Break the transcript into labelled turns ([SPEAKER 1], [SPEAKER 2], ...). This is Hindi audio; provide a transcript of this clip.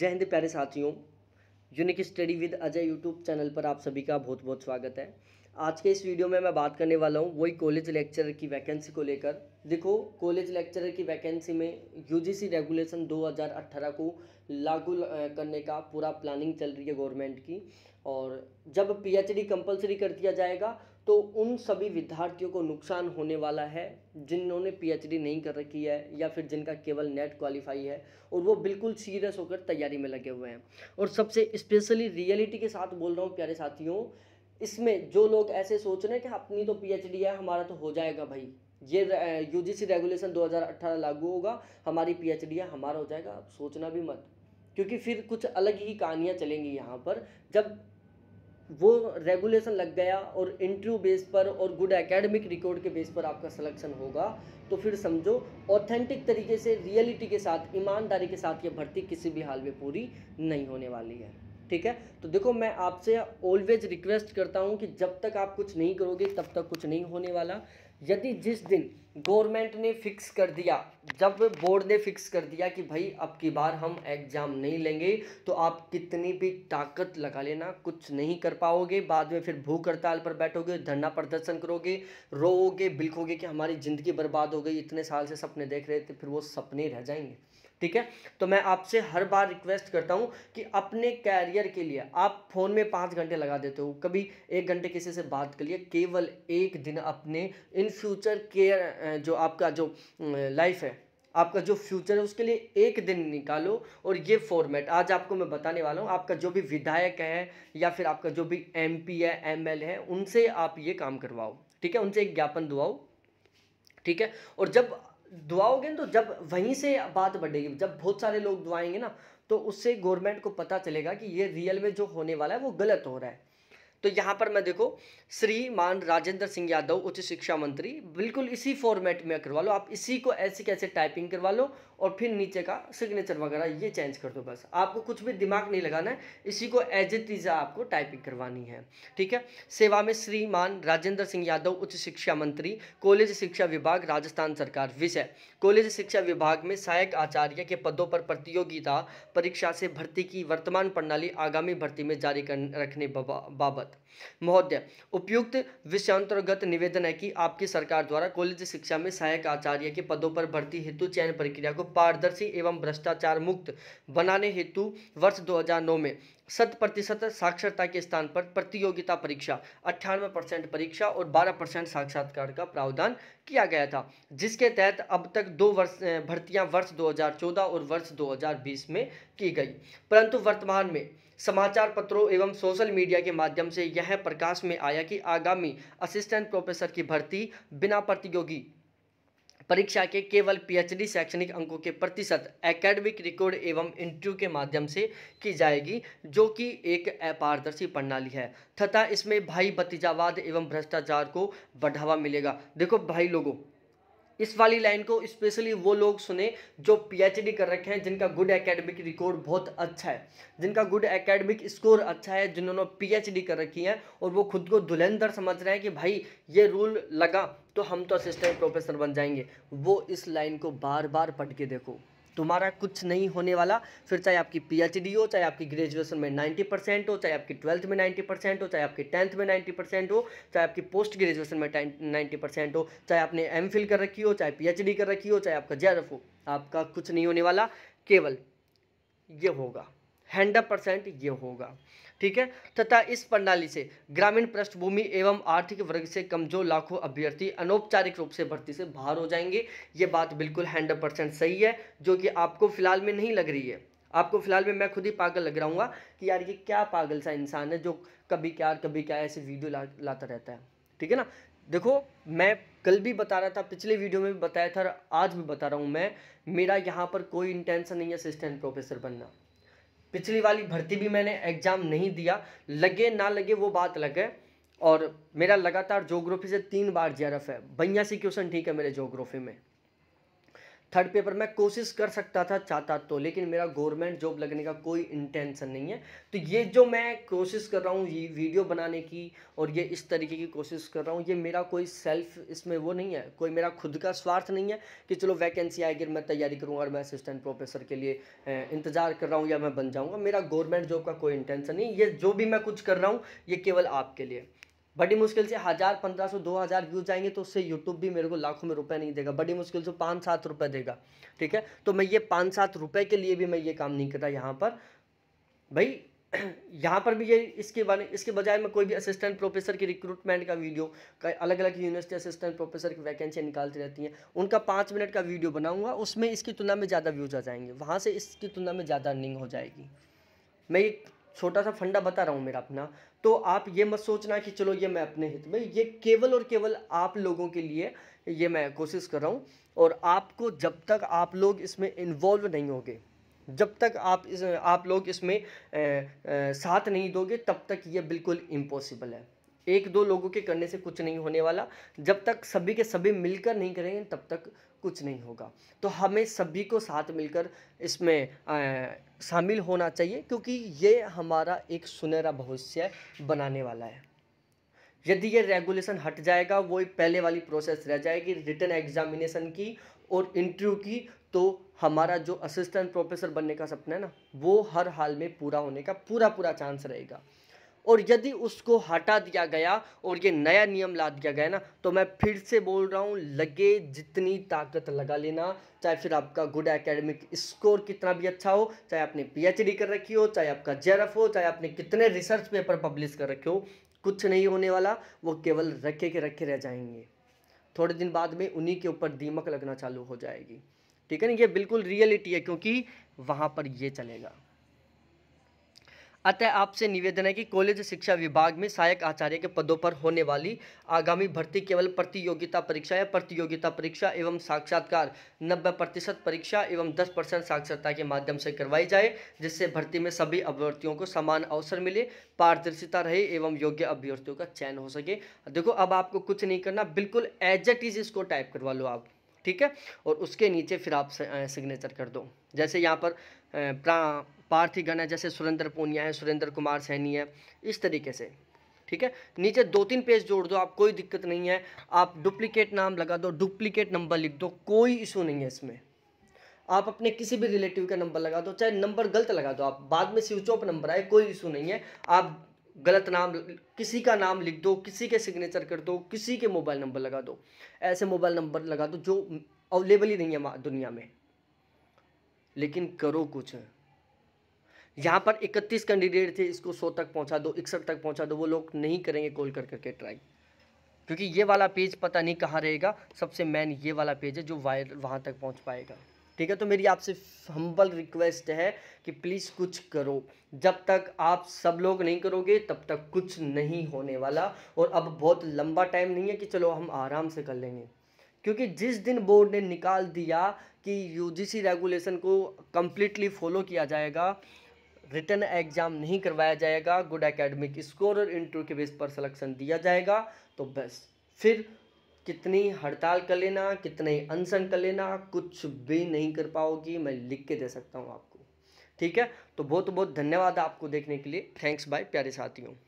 [SPEAKER 1] जय हिंद प्यारे साथियों unique study with Ajay YouTube channel पर आप सभी का बहुत बहुत स्वागत है आज के इस वीडियो में मैं बात करने वाला हूँ वही कॉलेज लेक्चरर की वैकेंसी को लेकर देखो कॉलेज लेक्चरर की वैकेंसी में यूजीसी रेगुलेशन 2018 को लागू करने का पूरा प्लानिंग चल रही है गवर्नमेंट की और जब पीएचडी कंपलसरी कर दिया जाएगा तो उन सभी विद्यार्थियों को नुकसान होने वाला है जिन्होंने पीएचडी नहीं कर रखी है या फिर जिनका केवल नेट क्वालिफाई है और वो बिल्कुल सीरियस होकर तैयारी में लगे हुए हैं और सबसे स्पेशली रियलिटी के साथ बोल रहा हूँ प्यारे साथियों इसमें जो लोग ऐसे सोच रहे हैं कि अपनी तो पी है हमारा तो हो जाएगा भाई ये सी रेगुलेशन 2018 लागू होगा हमारी डी है हमारा हो जाएगा आप सोचना भी मत क्योंकि फिर कुछ अलग ही कहानियाँ चलेंगी यहाँ पर जब वो रेगुलेशन लग गया और इंटरव्यू बेस पर और गुड एकेडमिक रिकॉर्ड के बेस पर आपका सिलेक्शन होगा तो फिर समझो ऑथेंटिक तरीके से रियलिटी के साथ ईमानदारी के साथ ये भर्ती किसी भी हाल में पूरी नहीं होने वाली है ठीक है तो देखो मैं आपसे ऑलवेज रिक्वेस्ट करता हूँ कि जब तक आप कुछ नहीं करोगे तब तक कुछ नहीं होने वाला यदि जिस दिन गवर्नमेंट ने फिक्स कर दिया जब बोर्ड ने फिक्स कर दिया कि भाई अब की बार हम एग्ज़ाम नहीं लेंगे तो आप कितनी भी ताकत लगा लेना कुछ नहीं कर पाओगे बाद में फिर भूख हड़ताल पर बैठोगे धरना प्रदर्शन करोगे रोओगे बिलखोगे कि हमारी ज़िंदगी बर्बाद हो गई इतने साल से सपने देख रहे थे फिर वो सपने रह जाएंगे ठीक है तो मैं आपसे हर बार रिक्वेस्ट करता हूँ कि अपने कैरियर के लिए आप फ़ोन में पाँच घंटे लगा देते हो कभी एक घंटे किसी से बात कर लिए केवल एक दिन अपने इन फ्यूचर केयर जो आपका जो लाइफ है आपका जो फ्यूचर है उसके लिए एक दिन निकालो और ये फॉर्मेट आज आपको मैं बताने वाला हूँ आपका जो भी विधायक है या फिर आपका जो भी एम है एम है उनसे आप ये काम करवाओ ठीक है उनसे एक ज्ञापन दुआओ ठीक है और जब दुआओगे तो जब वहीं से बात बढ़ेगी जब बहुत सारे लोग दुआएंगे ना तो उससे गवर्नमेंट को पता चलेगा कि ये रियल में जो होने वाला है वो गलत हो रहा है तो यहाँ पर मैं देखो श्रीमान राजेंद्र सिंह यादव उच्च शिक्षा मंत्री बिल्कुल इसी फॉर्मेट में करवा लो आप इसी को ऐसे कैसे टाइपिंग करवा लो और फिर नीचे का सिग्नेचर वगैरह ये चेंज कर दो बस आपको कुछ भी दिमाग नहीं लगाना है इसी को एज ए तीजा आपको टाइपिंग करवानी है ठीक है सेवा में श्रीमान राजेंद्र सिंह यादव उच्च शिक्षा मंत्री कॉलेज शिक्षा विभाग राजस्थान सरकार विषय कॉलेज शिक्षा विभाग में सहायक आचार्य के पदों पर प्रतियोगिता परीक्षा से भर्ती की वर्तमान प्रणाली आगामी भर्ती में जारी कर रखने बाबत तक महोदय उपयुक्त विषयांतर्गत निवेदन है कि आपकी सरकार द्वारा कॉलेज शिक्षा में सहायक आचार्य के पदों पर भर्ती हेतु चयन प्रक्रिया को पारदर्शी एवं भ्रष्टाचार मुक्त बनाने हेतु वर्ष 2009 में शत प्रतिशत साक्षरता के स्थान पर प्रतियोगिता परीक्षा अट्ठानवे परसेंट परीक्षा और बारह परसेंट साक्षात्कार का प्रावधान किया गया था जिसके तहत अब तक दो वर्ष भर्तियाँ वर्ष दो और वर्ष दो में की गई परंतु वर्तमान में समाचार पत्रों एवं सोशल मीडिया के माध्यम से यह प्रकाश में आया कि आगामी असिस्टेंट प्रोफेसर की भर्ती बिना प्रतियोगी परीक्षा के केवल पीएचडी शैक्षणिक अंकों के प्रतिशत एकेडमिक रिकॉर्ड एवं इंटरव्यू के माध्यम से की जाएगी जो कि एक अपारदर्शी प्रणाली है तथा इसमें भाई भतीजावाद एवं भ्रष्टाचार को बढ़ावा मिलेगा देखो भाई लोगों इस वाली लाइन को स्पेशली वो लोग सुने जो पीएचडी कर रखे हैं जिनका गुड एकेडमिक रिकॉर्ड बहुत अच्छा है जिनका गुड एकेडमिक स्कोर अच्छा है जिन्होंने पीएचडी कर रखी है और वो खुद को दुलंदर समझ रहे हैं कि भाई ये रूल लगा तो हम तो असिस्टेंट प्रोफेसर बन जाएंगे वो इस लाइन को बार बार पढ़ के देखो तुम्हारा कुछ नहीं होने वाला फिर चाहे आपकी पीएचडी हो चाहे आपकी ग्रेजुएशन में 90 परसेंट हो चाहे आपकी ट्वेल्थ में 90 परसेंट हो चाहे आपकी टेंथ में 90 परसेंट हो चाहे आपकी पोस्ट ग्रेजुएशन में 90 परसेंट हो चाहे आपने एम कर रखी हो चाहे पीएचडी कर रखी हो चाहे आपका जेआरएफ हो आपका कुछ नहीं होने वाला केवल ये होगा हंड्रेड परसेंट ये होगा ठीक है तथा इस प्रणाली से ग्रामीण पृष्ठभूमि एवं आर्थिक वर्ग से कमजोर लाखों अभ्यर्थी अनौपचारिक रूप से भर्ती से बाहर हो जाएंगे ये बात बिल्कुल हंड्रेड परसेंट सही है जो कि आपको फिलहाल में नहीं लग रही है आपको फिलहाल में मैं खुद ही पागल लग रहा हूँ कि यार ये क्या पागल सा इंसान है जो कभी क्या कभी क्या ऐसे वीडियो ला, लाता रहता है ठीक है ना देखो मैं कल भी बता रहा था पिछले वीडियो में भी बताया था और आज भी बता रहा हूँ मैं मेरा यहाँ पर कोई इंटेंशन नहीं है असिस्टेंट प्रोफेसर बनना पिछली वाली भर्ती भी मैंने एग्ज़ाम नहीं दिया लगे ना लगे वो बात अलग है और मेरा लगातार जोग्राफी से तीन बार जे है बयासी क्वेश्चन ठीक है मेरे जोग्राफी में थर्ड पेपर मैं कोशिश कर सकता था चाहता तो लेकिन मेरा गवर्नमेंट जॉब लगने का कोई इंटेंशन नहीं है तो ये जो मैं कोशिश कर रहा हूँ ये वीडियो बनाने की और ये इस तरीके की कोशिश कर रहा हूँ ये मेरा कोई सेल्फ इसमें वो नहीं है कोई मेरा खुद का स्वार्थ नहीं है कि चलो वैकेंसी आएगी मैं तैयारी करूँगा और मैं असिस्टेंट प्रोफेसर के लिए इंतज़ार कर रहा हूँ या मैं बन जाऊँगा मेरा गवर्नमेंट जॉब का कोई इंटेंसन नहीं ये जो भी मैं कुछ कर रहा हूँ ये केवल आपके लिए बड़ी मुश्किल से हज़ार पंद्रह सौ दो हज़ार व्यूज़ आएंगे तो उससे यूट्यूब भी मेरे को लाखों में रुपए नहीं देगा बड़ी मुश्किल से पाँच सात रुपए देगा ठीक है तो मैं ये पाँच सात रुपए के लिए भी मैं ये काम नहीं कर रहा यहाँ पर भाई यहाँ पर भी ये इसके बारे इसके बजाय मैं कोई भी असिस्टेंट प्रोफेसर की रिक्रूटमेंट का वीडियो का अलग अलग यूनिवर्सिटी असिस्टेंट प्रोफेसर की वैकेंसी निकालती रहती हैं उनका पाँच मिनट का वीडियो बनाऊँगा उसमें इसकी तुलना में ज़्यादा व्यूज आ जाएंगे वहाँ से इसकी तुलना में ज़्यादा अर्निंग हो जाएगी मैं एक छोटा सा फंडा बता रहा हूँ मेरा अपना तो आप ये मत सोचना कि चलो ये मैं अपने हित में ये केवल और केवल आप लोगों के लिए ये मैं कोशिश कर रहा हूँ और आपको जब तक आप लोग इसमें इन्वॉल्व नहीं होंगे जब तक आप इस आप लोग इसमें ए, ए, साथ नहीं दोगे तब तक ये बिल्कुल इम्पॉसिबल है एक दो लोगों के करने से कुछ नहीं होने वाला जब तक सभी के सभी मिलकर नहीं करेंगे तब तक कुछ नहीं होगा तो हमें सभी को साथ मिलकर इसमें शामिल होना चाहिए क्योंकि ये हमारा एक सुनहरा भविष्य बनाने वाला है यदि ये रेगुलेशन हट जाएगा वो पहले वाली प्रोसेस रह जाएगी रिटर्न एग्जामिनेशन की और इंटरव्यू की तो हमारा जो असिस्टेंट प्रोफेसर बनने का सपना है ना वो हर हाल में पूरा होने का पूरा पूरा चांस रहेगा और यदि उसको हटा दिया गया और ये नया नियम ला दिया गया ना तो मैं फिर से बोल रहा हूँ लगे जितनी ताकत लगा लेना चाहे फिर आपका गुड एकेडमिक स्कोर कितना भी अच्छा हो चाहे आपने पीएचडी कर रखी हो चाहे आपका जे हो चाहे आपने कितने रिसर्च पेपर पब्लिश कर रखे हो कुछ नहीं होने वाला वो केवल रखे के रखे रह जाएंगे थोड़े दिन बाद में उन्हीं के ऊपर दीमक लगना चालू हो जाएगी ठीक है ना ये बिल्कुल रियलिटी है क्योंकि वहाँ पर ये चलेगा अतः आपसे निवेदन है कि कॉलेज शिक्षा विभाग में सहायक आचार्य के पदों पर होने वाली आगामी भर्ती केवल प्रतियोगिता परीक्षा या प्रतियोगिता परीक्षा एवं साक्षात्कार नब्बे प्रतिशत परीक्षा एवं दस परसेंट साक्षरता के माध्यम से करवाई जाए जिससे भर्ती में सभी अभ्यर्थियों को समान अवसर मिले पारदर्शिता रहे एवं योग्य अभ्यर्थियों का चयन हो सके देखो अब आपको कुछ नहीं करना बिल्कुल एज एट इज इसको टाइप करवा लो आप ठीक है और उसके नीचे फिर आप सिग्नेचर कर दो जैसे यहाँ पर पार्थिगण है जैसे सुरेंद्र पूनिया है सुरेंद्र कुमार सैनी है इस तरीके से ठीक है नीचे दो तीन पेज जोड़ दो आप कोई दिक्कत नहीं है आप डुप्लीकेट नाम लगा दो डुप्लीकेट नंबर लिख दो कोई इशू नहीं है इसमें आप अपने किसी भी रिलेटिव का नंबर लगा दो चाहे नंबर गलत लगा दो आप बाद में स्विच ऑफ नंबर आए कोई इशू नहीं है आप गलत नाम किसी का नाम लिख दो किसी के सिग्नेचर कर दो किसी के मोबाइल नंबर लगा दो ऐसे मोबाइल नंबर लगा दो जो अवेलेबल ही नहीं है दुनिया में लेकिन करो कुछ यहाँ पर 31 कैंडिडेट थे इसको 100 तक पहुँचा दो इकसठ तक पहुँचा दो वो लोग नहीं करेंगे कॉल कर करके ट्राई क्योंकि ये वाला पेज पता नहीं कहाँ रहेगा सबसे मेन ये वाला पेज है जो वायर वहाँ तक पहुँच पाएगा ठीक है तो मेरी आपसे हम्बल रिक्वेस्ट है कि प्लीज़ कुछ करो जब तक आप सब लोग नहीं करोगे तब तक कुछ नहीं होने वाला और अब बहुत लंबा टाइम नहीं है कि चलो हम आराम से कर लेंगे क्योंकि जिस दिन बोर्ड ने निकाल दिया कि यूजीसी रेगुलेशन को कम्प्लीटली फॉलो किया जाएगा रिटर्न एग्ज़ाम नहीं करवाया जाएगा गुड एकेडमिक स्कोर और इंटरव्यू के बेस पर सिलेक्शन दिया जाएगा तो बस फिर कितनी हड़ताल कर लेना कितने अनशन कर लेना कुछ भी नहीं कर पाओगी मैं लिख के दे सकता हूँ आपको ठीक है तो बहुत बहुत धन्यवाद आपको देखने के लिए थैंक्स बाय प्यारे साथियों